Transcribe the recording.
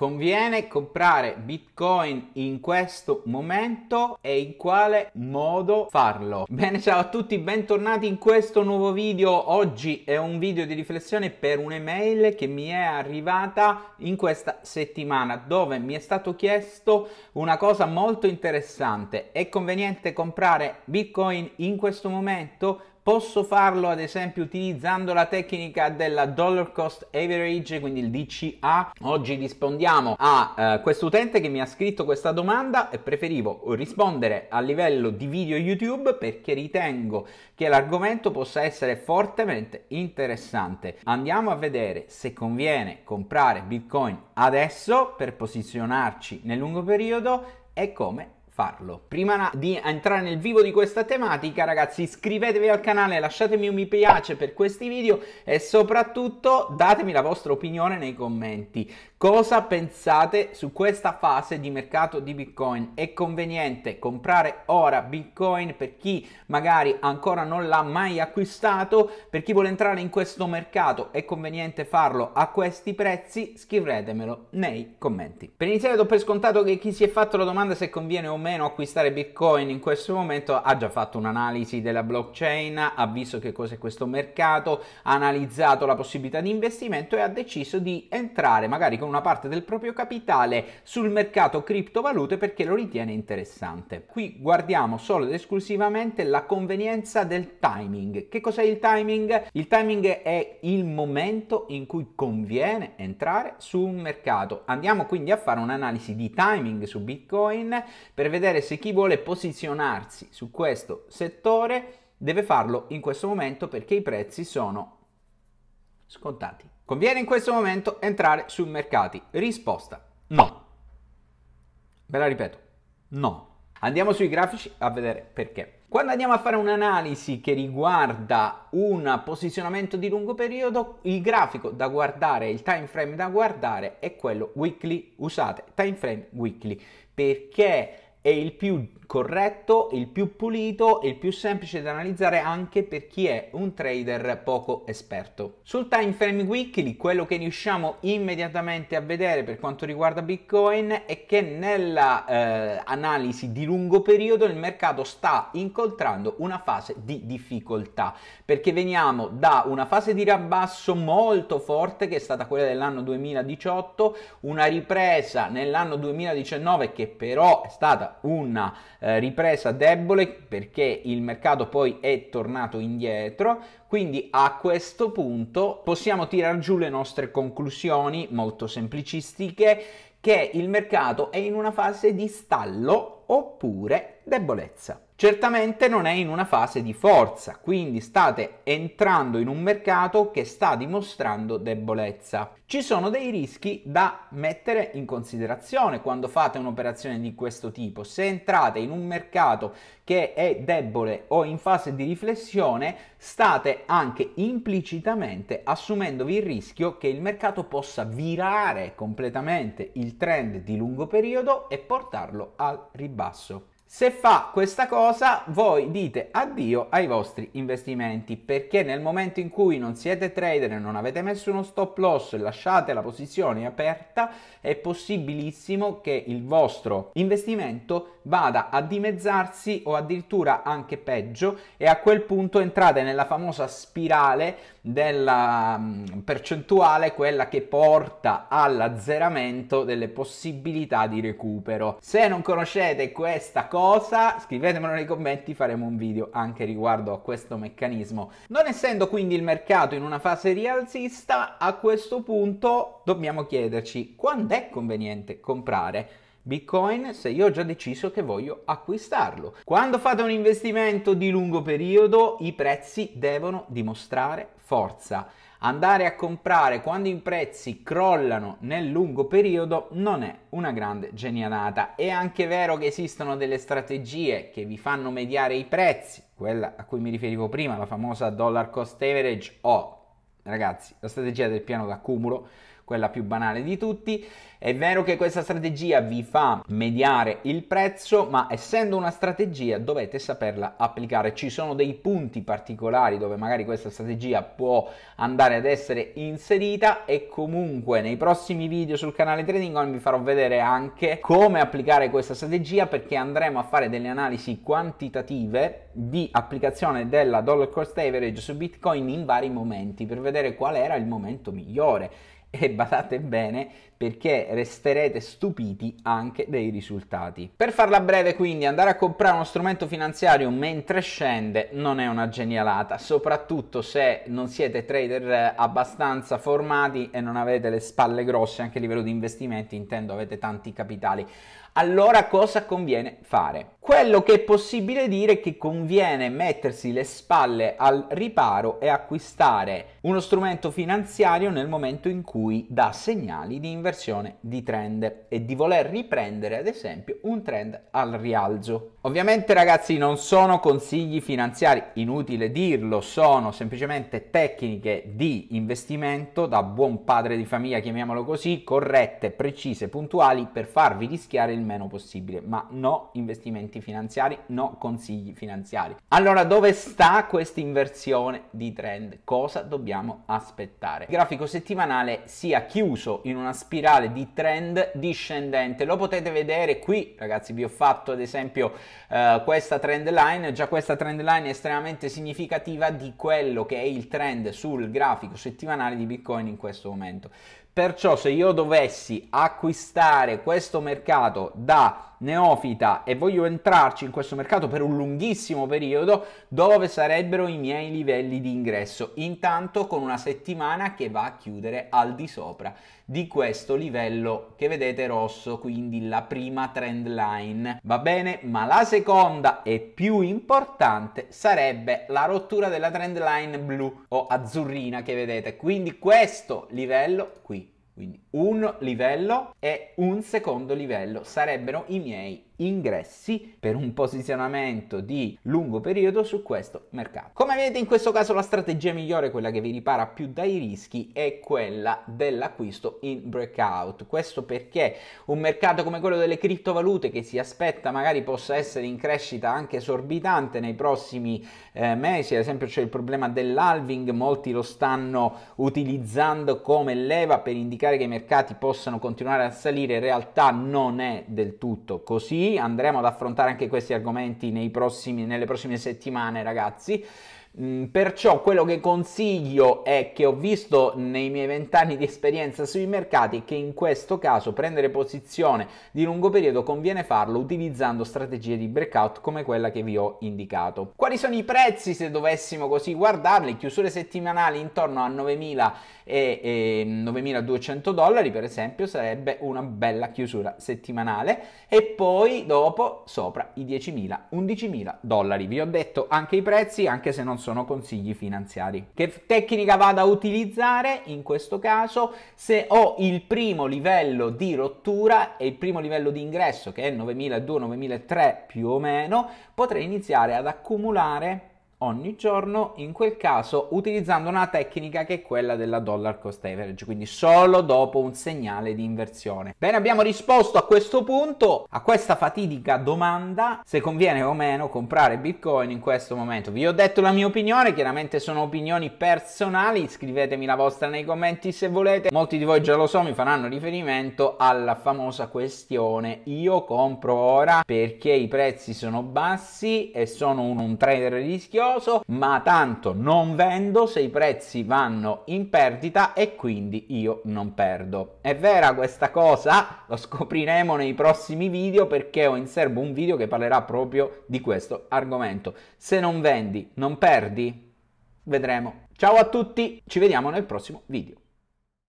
Conviene comprare Bitcoin in questo momento e in quale modo farlo? Bene, ciao a tutti, bentornati in questo nuovo video. Oggi è un video di riflessione per un'email che mi è arrivata in questa settimana dove mi è stato chiesto una cosa molto interessante. È conveniente comprare Bitcoin in questo momento? Posso farlo ad esempio utilizzando la tecnica della dollar cost average, quindi il DCA. Oggi rispondiamo a eh, questo utente che mi ha scritto questa domanda e preferivo rispondere a livello di video YouTube perché ritengo che l'argomento possa essere fortemente interessante. Andiamo a vedere se conviene comprare Bitcoin adesso per posizionarci nel lungo periodo e come farlo. Prima di entrare nel vivo di questa tematica ragazzi iscrivetevi al canale, lasciatemi un mi piace per questi video e soprattutto datemi la vostra opinione nei commenti. Cosa pensate su questa fase di mercato di Bitcoin? È conveniente comprare ora Bitcoin per chi magari ancora non l'ha mai acquistato? Per chi vuole entrare in questo mercato è conveniente farlo a questi prezzi? Scrivetemelo nei commenti. Per iniziare do per scontato che chi si è fatto la domanda se conviene o meno meno acquistare Bitcoin in questo momento, ha già fatto un'analisi della blockchain, ha visto che cos'è questo mercato, ha analizzato la possibilità di investimento e ha deciso di entrare magari con una parte del proprio capitale sul mercato criptovalute perché lo ritiene interessante. Qui guardiamo solo ed esclusivamente la convenienza del timing. Che cos'è il timing? Il timing è il momento in cui conviene entrare su un mercato. Andiamo quindi a fare un'analisi di timing su Bitcoin per vedere vedere se chi vuole posizionarsi su questo settore deve farlo in questo momento perché i prezzi sono scontati. Conviene in questo momento entrare sui mercati? Risposta no. Ve la ripeto, no. Andiamo sui grafici a vedere perché. Quando andiamo a fare un'analisi che riguarda un posizionamento di lungo periodo, il grafico da guardare, il time frame da guardare è quello weekly. Usate time frame weekly perché è il più corretto, il più pulito e il più semplice da analizzare anche per chi è un trader poco esperto. Sul time frame weekly quello che riusciamo immediatamente a vedere per quanto riguarda Bitcoin è che nella eh, analisi di lungo periodo il mercato sta incontrando una fase di difficoltà perché veniamo da una fase di rabbasso molto forte che è stata quella dell'anno 2018, una ripresa nell'anno 2019 che però è stata una eh, ripresa debole perché il mercato poi è tornato indietro, quindi a questo punto possiamo tirar giù le nostre conclusioni molto semplicistiche che il mercato è in una fase di stallo oppure debolezza. Certamente non è in una fase di forza, quindi state entrando in un mercato che sta dimostrando debolezza. Ci sono dei rischi da mettere in considerazione quando fate un'operazione di questo tipo. Se entrate in un mercato che è debole o in fase di riflessione, state anche implicitamente assumendovi il rischio che il mercato possa virare completamente il trend di lungo periodo e portarlo al ribasso. Se fa questa cosa, voi dite addio ai vostri investimenti perché nel momento in cui non siete trader e non avete messo uno stop loss e lasciate la posizione aperta, è possibilissimo che il vostro investimento vada a dimezzarsi o addirittura anche peggio e a quel punto entrate nella famosa spirale della mm, percentuale, quella che porta all'azzeramento delle possibilità di recupero. Se non conoscete questa cosa, cosa, scrivetemelo nei commenti, faremo un video anche riguardo a questo meccanismo. Non essendo quindi il mercato in una fase rialzista, a questo punto dobbiamo chiederci quando è conveniente comprare Bitcoin se io ho già deciso che voglio acquistarlo. Quando fate un investimento di lungo periodo i prezzi devono dimostrare forza andare a comprare quando i prezzi crollano nel lungo periodo non è una grande genialata. È anche vero che esistono delle strategie che vi fanno mediare i prezzi, quella a cui mi riferivo prima, la famosa dollar cost average o, ragazzi, la strategia del piano d'accumulo quella più banale di tutti. È vero che questa strategia vi fa mediare il prezzo, ma essendo una strategia dovete saperla applicare. Ci sono dei punti particolari dove magari questa strategia può andare ad essere inserita e comunque nei prossimi video sul canale Trading On vi farò vedere anche come applicare questa strategia perché andremo a fare delle analisi quantitative di applicazione della dollar cost average su Bitcoin in vari momenti per vedere qual era il momento migliore e badate bene perché resterete stupiti anche dei risultati. Per farla breve quindi andare a comprare uno strumento finanziario mentre scende non è una genialata, soprattutto se non siete trader abbastanza formati e non avete le spalle grosse anche a livello di investimenti, intendo avete tanti capitali. Allora cosa conviene fare? Quello che è possibile dire è che conviene mettersi le spalle al riparo e acquistare uno strumento finanziario nel momento in cui cui dà segnali di inversione di trend e di voler riprendere ad esempio un trend al rialzo. Ovviamente ragazzi non sono consigli finanziari, inutile dirlo, sono semplicemente tecniche di investimento da buon padre di famiglia, chiamiamolo così, corrette, precise, puntuali per farvi rischiare il meno possibile, ma no investimenti finanziari, no consigli finanziari. Allora dove sta questa inversione di trend? Cosa dobbiamo aspettare? Il grafico settimanale sia chiuso in una spirale di trend discendente. Lo potete vedere qui, ragazzi, vi ho fatto ad esempio eh, questa trend line, già questa trend line è estremamente significativa di quello che è il trend sul grafico settimanale di Bitcoin in questo momento. Perciò se io dovessi acquistare questo mercato da neofita e voglio entrarci in questo mercato per un lunghissimo periodo, dove sarebbero i miei livelli di ingresso? Intanto con una settimana che va a chiudere al di sopra di questo livello che vedete rosso, quindi la prima trend line. Va bene, ma la seconda e più importante sarebbe la rottura della trend line blu o azzurrina che vedete, quindi questo livello qui. Quindi un livello e un secondo livello sarebbero i miei ingressi per un posizionamento di lungo periodo su questo mercato. Come vedete in questo caso la strategia migliore, quella che vi ripara più dai rischi, è quella dell'acquisto in breakout. Questo perché un mercato come quello delle criptovalute che si aspetta magari possa essere in crescita anche esorbitante nei prossimi eh, mesi, ad esempio c'è il problema dell'alving, molti lo stanno utilizzando come leva per indicare che i mercati possano continuare a salire, in realtà non è del tutto così Andremo ad affrontare anche questi argomenti prossimi, nelle prossime settimane, ragazzi. Mm, perciò quello che consiglio è che ho visto nei miei vent'anni di esperienza sui mercati che in questo caso prendere posizione di lungo periodo conviene farlo utilizzando strategie di breakout come quella che vi ho indicato. Quali sono i prezzi se dovessimo così guardarli? Chiusure settimanali intorno a 9.000 e, e 9.200 dollari per esempio sarebbe una bella chiusura settimanale e poi dopo sopra i 10.000, 11.000 dollari. Vi ho detto anche i prezzi anche se non sono consigli finanziari. Che tecnica vado a utilizzare in questo caso? Se ho il primo livello di rottura e il primo livello di ingresso che è 9200-9300 più o meno, potrei iniziare ad accumulare ogni giorno, in quel caso utilizzando una tecnica che è quella della dollar cost average, quindi solo dopo un segnale di inversione. Bene, abbiamo risposto a questo punto, a questa fatidica domanda, se conviene o meno comprare Bitcoin in questo momento. Vi ho detto la mia opinione, chiaramente sono opinioni personali, scrivetemi la vostra nei commenti se volete. Molti di voi già lo so, mi faranno riferimento alla famosa questione io compro ora perché i prezzi sono bassi e sono un, un trader rischioso pericoloso, ma tanto non vendo se i prezzi vanno in perdita e quindi io non perdo. È vera questa cosa? Lo scopriremo nei prossimi video perché ho in serbo un video che parlerà proprio di questo argomento. Se non vendi, non perdi? Vedremo. Ciao a tutti, ci vediamo nel prossimo video.